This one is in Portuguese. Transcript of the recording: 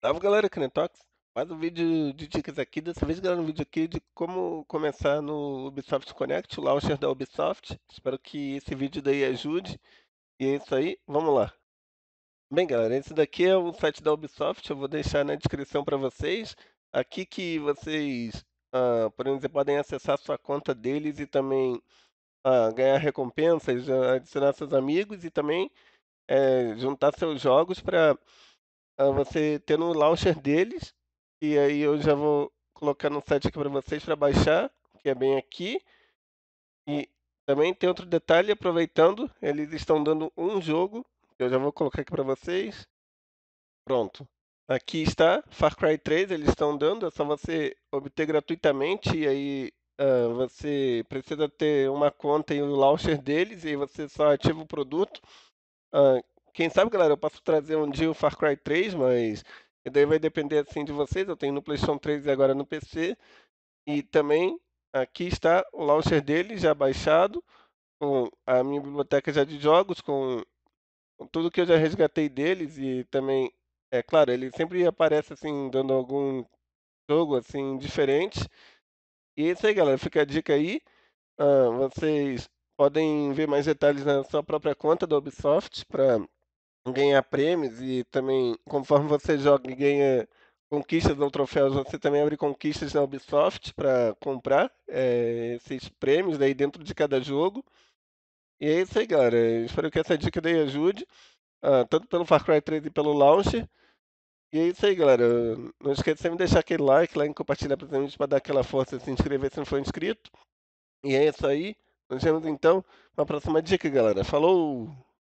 Salve galera, Canetox. Mais um vídeo de dicas aqui. Dessa vez, galera, um vídeo aqui de como começar no Ubisoft Connect, o launcher da Ubisoft. Espero que esse vídeo daí ajude. E é isso aí, vamos lá. Bem, galera, esse daqui é o site da Ubisoft. Eu vou deixar na descrição para vocês. Aqui que vocês, ah, por exemplo, podem acessar a sua conta deles e também ah, ganhar recompensas, adicionar seus amigos e também eh, juntar seus jogos para ah, você tendo o launcher deles. E aí eu já vou colocar no site aqui para vocês para baixar, que é bem aqui. E também tem outro detalhe, aproveitando, eles estão dando um jogo, que eu já vou colocar aqui para vocês. Pronto. Aqui está Far Cry 3, eles estão dando, é só você obter gratuitamente e aí uh, você precisa ter uma conta e o launcher deles e aí você só ativa o produto. Uh, quem sabe, galera, eu posso trazer um dia o Far Cry 3, mas daí vai depender assim de vocês. Eu tenho no PlayStation 3 e agora no PC. E também aqui está o launcher dele já baixado, com a minha biblioteca já de jogos, com tudo que eu já resgatei deles e também é claro, ele sempre aparece assim dando algum jogo assim diferente. E é isso aí, galera. Fica a dica aí. Ah, vocês podem ver mais detalhes na sua própria conta da Ubisoft para ganhar prêmios e também, conforme você joga e ganha conquistas ou troféus, você também abre conquistas na Ubisoft para comprar é, esses prêmios aí dentro de cada jogo. E é isso aí, galera. espero que essa dica daí ajude, ah, tanto pelo Far Cry 3 e pelo Launch E é isso aí, galera. Não esqueça de me deixar aquele like, lá like, e compartilhar para para dar aquela força e se inscrever se não for inscrito. E é isso aí. Nos vemos então na próxima dica, galera. Falou!